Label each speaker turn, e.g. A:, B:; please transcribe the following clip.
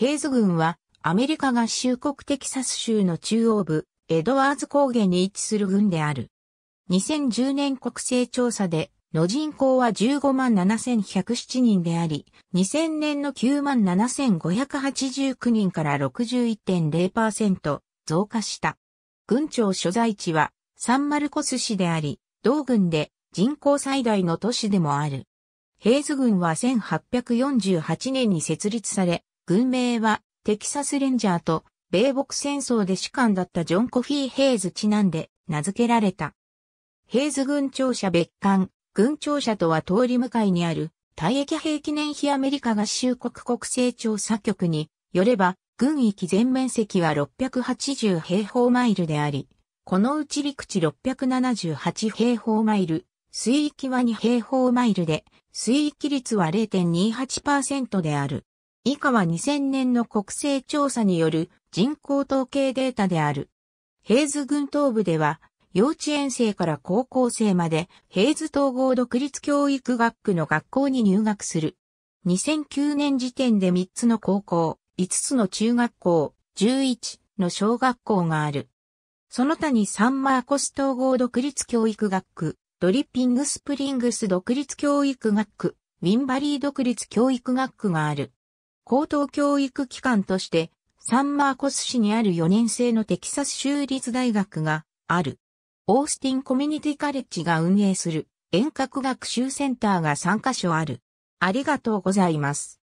A: ヘイズ郡はアメリカ合衆国テキサス州の中央部、エドワー
B: ズ高原に位置する郡である。2010年国勢調査で、の人口は15万7107人であり、2000年の9 7589人から61.0%増加した。郡庁所在地はサンマルコス市であり、同郡で人口最大の都市でもある。ヘイズ郡は1848年に設立され、軍名はテキサスレンジャーと米国戦争で士官だったジョン・コフィー・ヘイズちなんで名付けられた。ヘイズ軍庁舎別館、軍庁舎とは通り向かいにある、退役兵記念碑アメリカ合衆国国勢調査局によれば、軍域全面積は680平方マイルであり、このうち陸地678平方マイル、水域は2平方マイルで、水域率は0.28%である。以下は2000年の国勢調査による人口統計データである。ヘイズ群東部では、幼稚園生から高校生まで、ヘイズ統合独立教育学区の学校に入学する。2009年時点で3つの高校、5つの中学校、11の小学校がある。その他にサンマーコス統合独立教育学区、ドリッピングスプリングス独立教育学区、ウィンバリー独立教育学区がある。高等教育機関として、サンマーコス市にある4年生のテキサス州立大学がある。オースティンコミュニティカレッジが運営する遠隔学習セ
A: ンターが3カ所ある。ありがとうございます。